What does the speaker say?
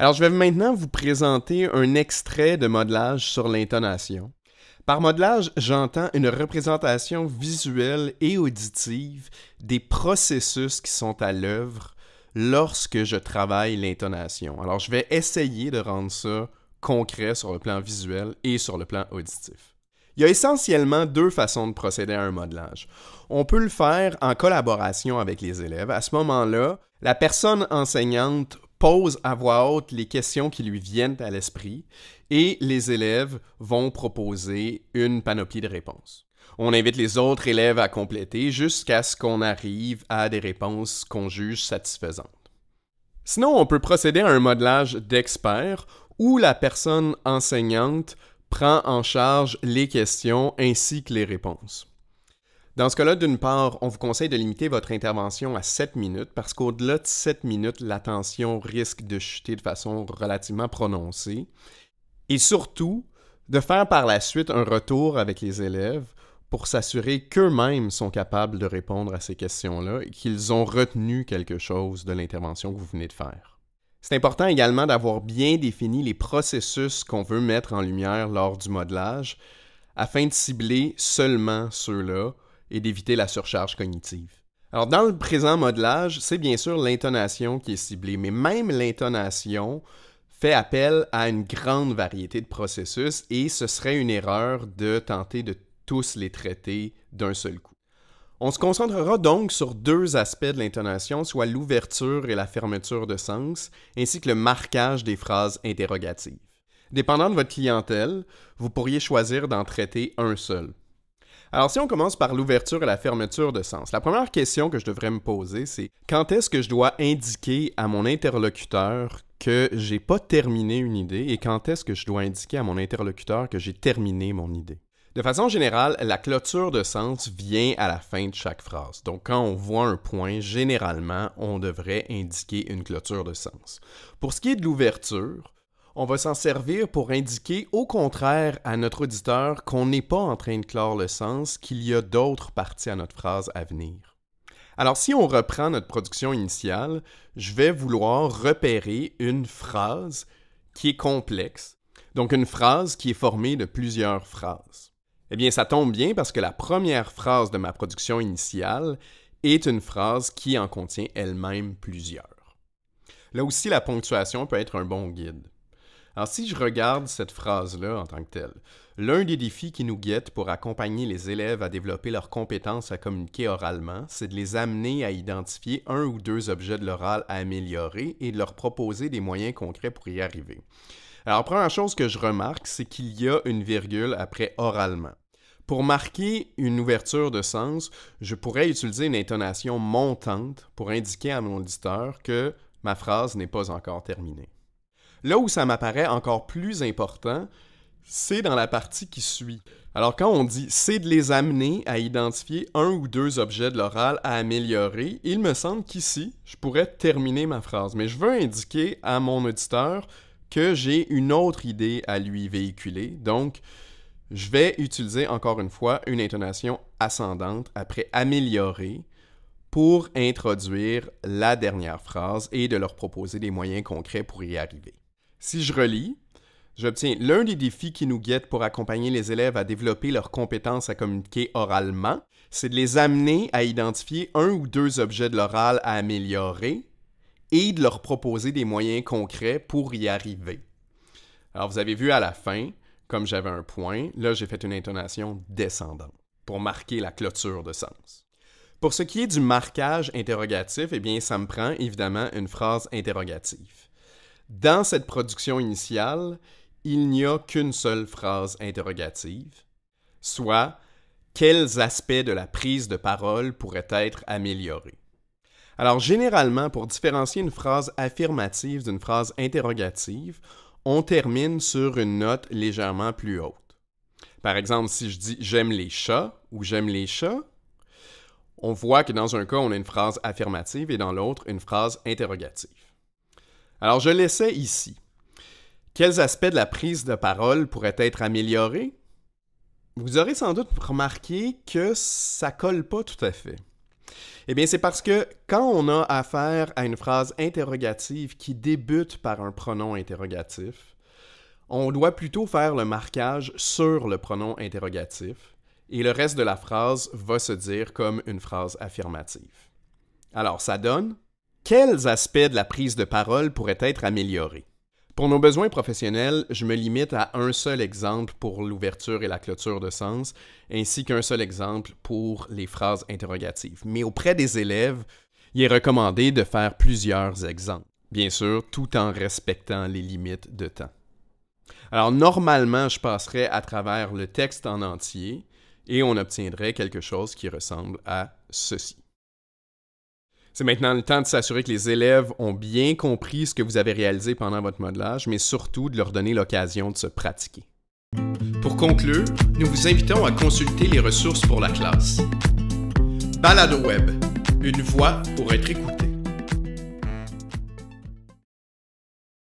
Alors, je vais maintenant vous présenter un extrait de modelage sur l'intonation. Par modelage, j'entends une représentation visuelle et auditive des processus qui sont à l'œuvre lorsque je travaille l'intonation. Alors, je vais essayer de rendre ça concret sur le plan visuel et sur le plan auditif. Il y a essentiellement deux façons de procéder à un modelage. On peut le faire en collaboration avec les élèves. À ce moment-là, la personne enseignante pose à voix haute les questions qui lui viennent à l'esprit et les élèves vont proposer une panoplie de réponses. On invite les autres élèves à compléter jusqu'à ce qu'on arrive à des réponses qu'on juge satisfaisantes. Sinon, on peut procéder à un modelage d'expert où la personne enseignante prend en charge les questions ainsi que les réponses. Dans ce cas-là, d'une part, on vous conseille de limiter votre intervention à 7 minutes parce qu'au-delà de 7 minutes, l'attention risque de chuter de façon relativement prononcée. Et surtout, de faire par la suite un retour avec les élèves pour s'assurer qu'eux-mêmes sont capables de répondre à ces questions-là et qu'ils ont retenu quelque chose de l'intervention que vous venez de faire. C'est important également d'avoir bien défini les processus qu'on veut mettre en lumière lors du modelage afin de cibler seulement ceux-là et d'éviter la surcharge cognitive. Alors dans le présent modelage, c'est bien sûr l'intonation qui est ciblée, mais même l'intonation fait appel à une grande variété de processus et ce serait une erreur de tenter de tous les traiter d'un seul coup. On se concentrera donc sur deux aspects de l'intonation, soit l'ouverture et la fermeture de sens, ainsi que le marquage des phrases interrogatives. Dépendant de votre clientèle, vous pourriez choisir d'en traiter un seul. Alors si on commence par l'ouverture et la fermeture de sens, la première question que je devrais me poser, c'est quand est-ce que je dois indiquer à mon interlocuteur que j'ai pas terminé une idée et quand est-ce que je dois indiquer à mon interlocuteur que j'ai terminé mon idée? De façon générale, la clôture de sens vient à la fin de chaque phrase. Donc quand on voit un point, généralement, on devrait indiquer une clôture de sens. Pour ce qui est de l'ouverture, on va s'en servir pour indiquer au contraire à notre auditeur qu'on n'est pas en train de clore le sens, qu'il y a d'autres parties à notre phrase à venir. Alors si on reprend notre production initiale, je vais vouloir repérer une phrase qui est complexe, donc une phrase qui est formée de plusieurs phrases. Eh bien, ça tombe bien parce que la première phrase de ma production initiale est une phrase qui en contient elle-même plusieurs. Là aussi, la ponctuation peut être un bon guide. Alors si je regarde cette phrase-là en tant que telle, l'un des défis qui nous guette pour accompagner les élèves à développer leurs compétences à communiquer oralement, c'est de les amener à identifier un ou deux objets de l'oral à améliorer et de leur proposer des moyens concrets pour y arriver. Alors première chose que je remarque, c'est qu'il y a une virgule après oralement. Pour marquer une ouverture de sens, je pourrais utiliser une intonation montante pour indiquer à mon auditeur que ma phrase n'est pas encore terminée. Là où ça m'apparaît encore plus important, c'est dans la partie qui suit. Alors quand on dit c'est de les amener à identifier un ou deux objets de l'oral à améliorer, il me semble qu'ici, je pourrais terminer ma phrase, mais je veux indiquer à mon auditeur que j'ai une autre idée à lui véhiculer. Donc, je vais utiliser encore une fois une intonation ascendante après améliorer pour introduire la dernière phrase et de leur proposer des moyens concrets pour y arriver. Si je relis, j'obtiens l'un des défis qui nous guettent pour accompagner les élèves à développer leurs compétences à communiquer oralement, c'est de les amener à identifier un ou deux objets de l'oral à améliorer et de leur proposer des moyens concrets pour y arriver. Alors vous avez vu à la fin, comme j'avais un point, là j'ai fait une intonation descendante pour marquer la clôture de sens. Pour ce qui est du marquage interrogatif, eh bien ça me prend évidemment une phrase interrogative. Dans cette production initiale, il n'y a qu'une seule phrase interrogative, soit quels aspects de la prise de parole pourraient être améliorés. Alors généralement, pour différencier une phrase affirmative d'une phrase interrogative, on termine sur une note légèrement plus haute. Par exemple, si je dis j'aime les chats ou j'aime les chats, on voit que dans un cas, on a une phrase affirmative et dans l'autre, une phrase interrogative. Alors je l'essaie ici. Quels aspects de la prise de parole pourraient être améliorés? Vous aurez sans doute remarqué que ça colle pas tout à fait. Eh bien, c'est parce que quand on a affaire à une phrase interrogative qui débute par un pronom interrogatif, on doit plutôt faire le marquage sur le pronom interrogatif et le reste de la phrase va se dire comme une phrase affirmative. Alors, ça donne quels aspects de la prise de parole pourraient être améliorés? Pour nos besoins professionnels, je me limite à un seul exemple pour l'ouverture et la clôture de sens, ainsi qu'un seul exemple pour les phrases interrogatives. Mais auprès des élèves, il est recommandé de faire plusieurs exemples, bien sûr, tout en respectant les limites de temps. Alors normalement, je passerai à travers le texte en entier et on obtiendrait quelque chose qui ressemble à ceci c'est maintenant le temps de s'assurer que les élèves ont bien compris ce que vous avez réalisé pendant votre modelage, mais surtout de leur donner l'occasion de se pratiquer. Pour conclure, nous vous invitons à consulter les ressources pour la classe. Balade Web, une voix pour être écoutée.